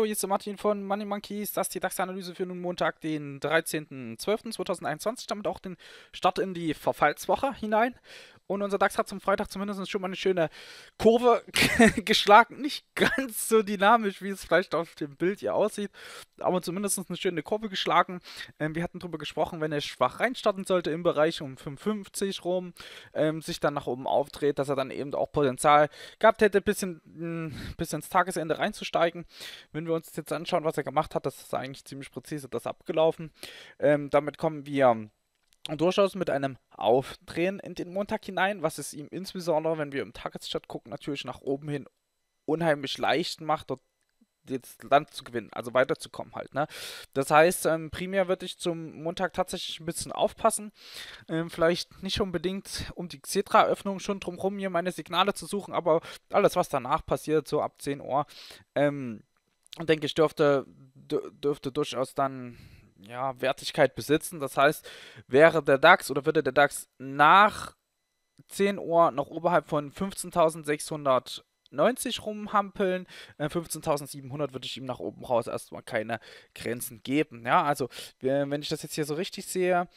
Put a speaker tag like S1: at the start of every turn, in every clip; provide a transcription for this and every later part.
S1: Hallo, hier ist der Martin von Money Monkeys. Das ist die DAX-Analyse für nun Montag, den 13.12.2021, damit auch den Start in die Verfallswoche hinein. Und unser DAX hat zum Freitag zumindest schon mal eine schöne Kurve geschlagen. Nicht ganz so dynamisch, wie es vielleicht auf dem Bild hier aussieht, aber zumindest eine schöne Kurve geschlagen. Ähm, wir hatten darüber gesprochen, wenn er schwach reinstarten sollte im Bereich um 5,50 rum, ähm, sich dann nach oben aufdreht, dass er dann eben auch Potenzial gehabt hätte, bis, in, mm, bis ins Tagesende reinzusteigen. Wenn wir uns jetzt anschauen, was er gemacht hat, das ist eigentlich ziemlich präzise das abgelaufen. Ähm, damit kommen wir durchaus mit einem aufdrehen in den Montag hinein, was es ihm insbesondere, wenn wir im Targetschat gucken, natürlich nach oben hin unheimlich leicht macht, dort das Land zu gewinnen, also weiterzukommen halt. Ne? Das heißt, ähm, primär würde ich zum Montag tatsächlich ein bisschen aufpassen. Ähm, vielleicht nicht unbedingt um die Xetra-Öffnung schon drumherum hier meine Signale zu suchen, aber alles, was danach passiert, so ab 10 Uhr, ähm, denke ich, dürfte, dürfte durchaus dann ja, Wertigkeit besitzen. Das heißt, wäre der DAX oder würde der DAX nach 10 Uhr noch oberhalb von 15.690 rumhampeln, 15.700 äh, würde ich ihm nach oben raus erstmal keine Grenzen geben. Ja, also wenn ich das jetzt hier so richtig sehe,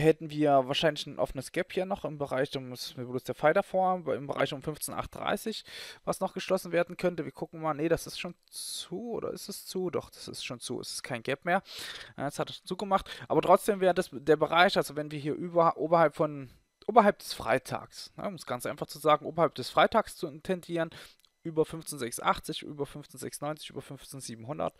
S1: hätten wir wahrscheinlich ein offenes Gap hier noch im Bereich um bloß der Fighter vor, im Bereich um 15.830, was noch geschlossen werden könnte. Wir gucken mal, nee, das ist schon zu, oder ist es zu? Doch, das ist schon zu, es ist kein Gap mehr. Das hat es zugemacht, aber trotzdem wäre das der Bereich, also wenn wir hier über, oberhalb von oberhalb des Freitags, ne, um es ganz einfach zu sagen, oberhalb des Freitags zu tendieren, über 15680, über 15690, über 15700.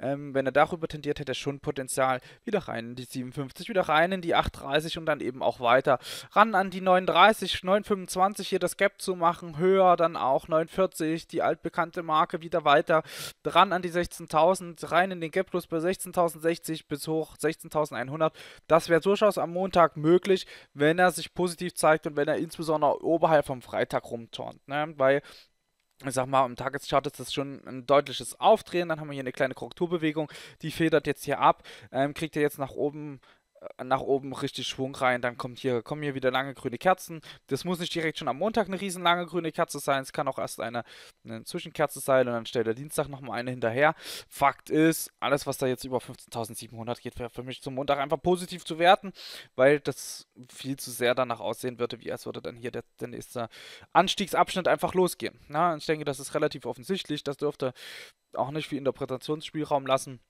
S1: Ähm, wenn er darüber tendiert, hätte er schon Potenzial wieder rein in die 57, wieder rein in die 830 und dann eben auch weiter ran an die 39, 925 hier das Gap zu machen, höher dann auch 940, die altbekannte Marke wieder weiter dran an die 16.000, rein in den Gap plus bei 16.060 bis hoch 16.100. Das wäre durchaus am Montag möglich, wenn er sich positiv zeigt und wenn er insbesondere oberhalb vom Freitag rumturnt, ne? weil ich sag mal, im Tageschart ist das schon ein deutliches Aufdrehen. Dann haben wir hier eine kleine Korrekturbewegung, die federt jetzt hier ab, ähm, kriegt ihr jetzt nach oben äh, nach oben richtig Schwung rein, dann kommt hier, kommen hier wieder lange grüne Kerzen. Das muss nicht direkt schon am Montag eine riesen lange grüne Kerze sein, es kann auch erst eine, eine Zwischenkerze sein und dann stellt der Dienstag nochmal eine hinterher. Fakt ist, alles was da jetzt über 15.700 geht, wäre für mich zum Montag einfach positiv zu werten, weil das viel zu sehr danach aussehen würde, wie als würde dann hier der, der nächste Anstiegsabschnitt einfach losgehen. Na, ich denke, das ist relativ offensichtlich, das dürfte auch nicht viel Interpretationsspielraum lassen.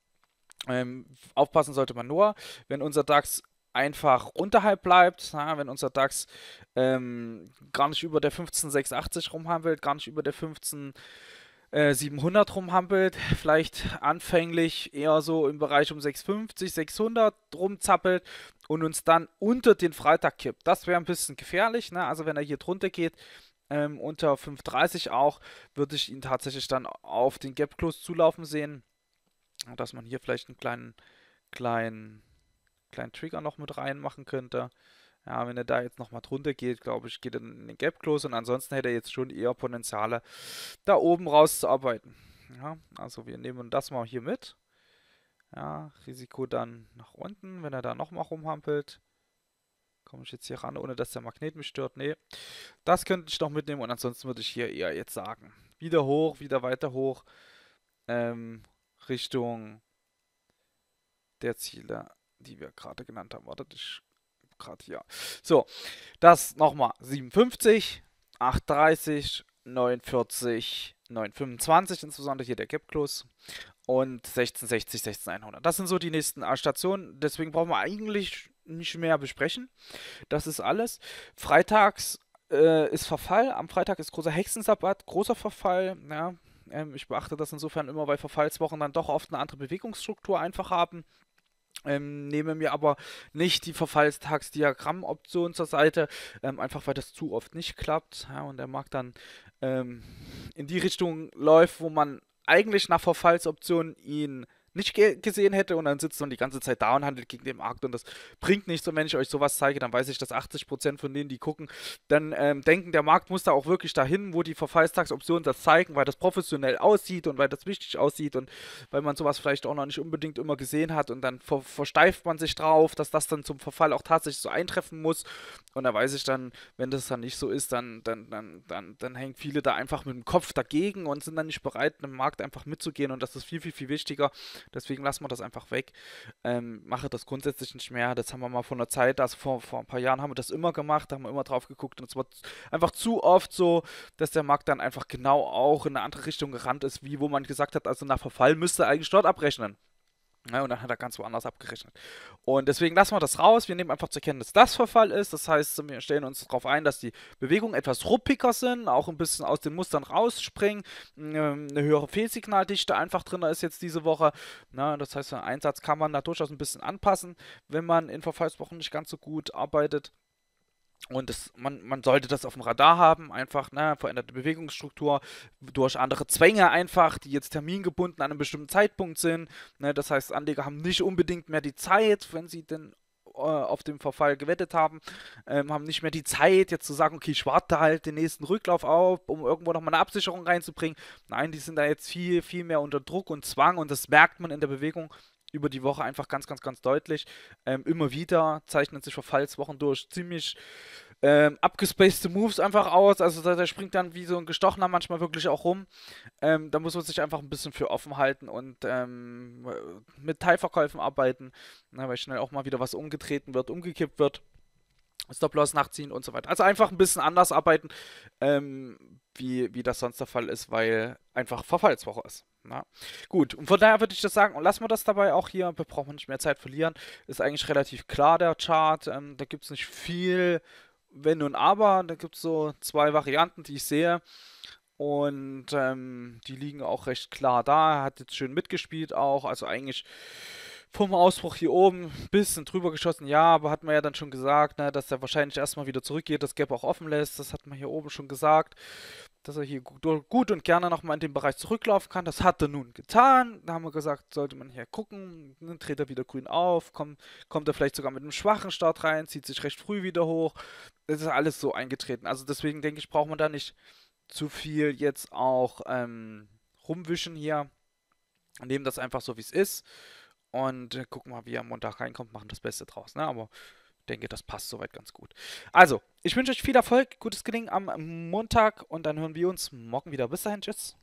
S1: Ähm, aufpassen sollte man nur, wenn unser DAX einfach unterhalb bleibt, na, wenn unser DAX ähm, gar nicht über der 15680 rumhampelt, gar nicht über der 15.700 äh, rumhampelt, vielleicht anfänglich eher so im Bereich um 650, 600 rumzappelt und uns dann unter den Freitag kippt. Das wäre ein bisschen gefährlich. Ne? Also wenn er hier drunter geht, ähm, unter 530 auch, würde ich ihn tatsächlich dann auf den Gap Close zulaufen sehen dass man hier vielleicht einen kleinen, kleinen, kleinen Trigger noch mit reinmachen könnte. Ja, wenn er da jetzt nochmal drunter geht, glaube ich, geht er in den Gap Close und ansonsten hätte er jetzt schon eher Potenziale, da oben rauszuarbeiten. Ja, also wir nehmen das mal hier mit. Ja, Risiko dann nach unten, wenn er da nochmal rumhampelt. Komme ich jetzt hier ran, ohne dass der Magnet mich stört? Nee. Das könnte ich noch mitnehmen und ansonsten würde ich hier eher jetzt sagen. Wieder hoch, wieder weiter hoch. Ähm, Richtung der Ziele, die wir gerade genannt haben. Wartet, ich gerade hier. So, das nochmal 57, 830, 49, 925 insbesondere hier der Gap Close und 1660, 16100. Das sind so die nächsten Stationen, deswegen brauchen wir eigentlich nicht mehr besprechen. Das ist alles. Freitags äh, ist Verfall, am Freitag ist großer Hexensabbat, großer Verfall, ja, ähm, ich beachte das insofern immer, weil Verfallswochen dann doch oft eine andere Bewegungsstruktur einfach haben. Ähm, nehme mir aber nicht die Verfallstagsdiagrammoption zur Seite, ähm, einfach weil das zu oft nicht klappt. Ja, und der Markt dann ähm, in die Richtung läuft, wo man eigentlich nach Verfallsoption ihn nicht ge gesehen hätte und dann sitzt man die ganze Zeit da und handelt gegen den Markt und das bringt nichts. Und wenn ich euch sowas zeige, dann weiß ich, dass 80% von denen, die gucken, dann ähm, denken, der Markt muss da auch wirklich dahin, wo die Verfallstagsoptionen das zeigen, weil das professionell aussieht und weil das wichtig aussieht und weil man sowas vielleicht auch noch nicht unbedingt immer gesehen hat und dann ver versteift man sich drauf, dass das dann zum Verfall auch tatsächlich so eintreffen muss. Und da weiß ich dann, wenn das dann nicht so ist, dann, dann, dann, dann, dann hängen viele da einfach mit dem Kopf dagegen und sind dann nicht bereit, im Markt einfach mitzugehen und das ist viel, viel, viel wichtiger Deswegen lassen wir das einfach weg. Ähm, mache das grundsätzlich nicht mehr. Das haben wir mal vor einer Zeit, also vor, vor ein paar Jahren haben wir das immer gemacht, da haben wir immer drauf geguckt und es war einfach zu oft so, dass der Markt dann einfach genau auch in eine andere Richtung gerannt ist, wie wo man gesagt hat, also nach Verfall müsste eigentlich dort abrechnen. Ja, ne, und dann hat er ganz woanders abgerechnet. Und deswegen lassen wir das raus. Wir nehmen einfach zur Kenntnis, dass das Verfall ist. Das heißt, wir stellen uns darauf ein, dass die Bewegungen etwas ruppiger sind, auch ein bisschen aus den Mustern rausspringen. Ähm, eine höhere Fehlsignaldichte einfach drin ist jetzt diese Woche. Na, ne, das heißt, den Einsatz kann man da durchaus ein bisschen anpassen, wenn man in Verfallswochen nicht ganz so gut arbeitet. Und das, man, man sollte das auf dem Radar haben, einfach, ne, veränderte Bewegungsstruktur durch andere Zwänge einfach, die jetzt termingebunden an einem bestimmten Zeitpunkt sind. Ne, das heißt, Anleger haben nicht unbedingt mehr die Zeit, wenn sie denn äh, auf dem Verfall gewettet haben, ähm, haben nicht mehr die Zeit, jetzt zu sagen, okay, ich warte halt den nächsten Rücklauf auf, um irgendwo nochmal eine Absicherung reinzubringen. Nein, die sind da jetzt viel, viel mehr unter Druck und Zwang und das merkt man in der Bewegung über die Woche einfach ganz, ganz, ganz deutlich. Ähm, immer wieder zeichnen sich Verfallswochen durch ziemlich ähm, abgespacede Moves einfach aus. Also da, da, springt dann wie so ein Gestochener manchmal wirklich auch rum. Ähm, da muss man sich einfach ein bisschen für offen halten und ähm, mit Teilverkäufen arbeiten, na, ne, weil schnell auch mal wieder was umgetreten wird, umgekippt wird. Stop-Loss nachziehen und so weiter. Also einfach ein bisschen anders arbeiten, ähm, wie, wie das sonst der Fall ist, weil einfach Verfallswoche ist. Na? Gut, und von daher würde ich das sagen, und lassen wir das dabei auch hier, wir brauchen nicht mehr Zeit verlieren. Ist eigentlich relativ klar der Chart, ähm, da gibt es nicht viel Wenn und Aber, da gibt es so zwei Varianten, die ich sehe. Und ähm, die liegen auch recht klar da, er hat jetzt schön mitgespielt auch, also eigentlich vom Ausbruch hier oben ein bisschen drüber geschossen. Ja, aber hat man ja dann schon gesagt, ne, dass er wahrscheinlich erstmal wieder zurückgeht, das Gap auch offen lässt. Das hat man hier oben schon gesagt dass er hier gut und gerne nochmal in den Bereich zurücklaufen kann. Das hat er nun getan. Da haben wir gesagt, sollte man hier gucken. Dann dreht er wieder grün auf, kommt, kommt er vielleicht sogar mit einem schwachen Start rein, zieht sich recht früh wieder hoch. Das ist alles so eingetreten. Also deswegen denke ich, braucht man da nicht zu viel jetzt auch ähm, rumwischen hier. Nehmen das einfach so, wie es ist. Und äh, gucken mal, wie er am Montag reinkommt, machen das Beste draus. Ne? Aber denke, das passt soweit ganz gut. Also, ich wünsche euch viel Erfolg, gutes Gelingen am Montag und dann hören wir uns morgen wieder. Bis dahin, tschüss.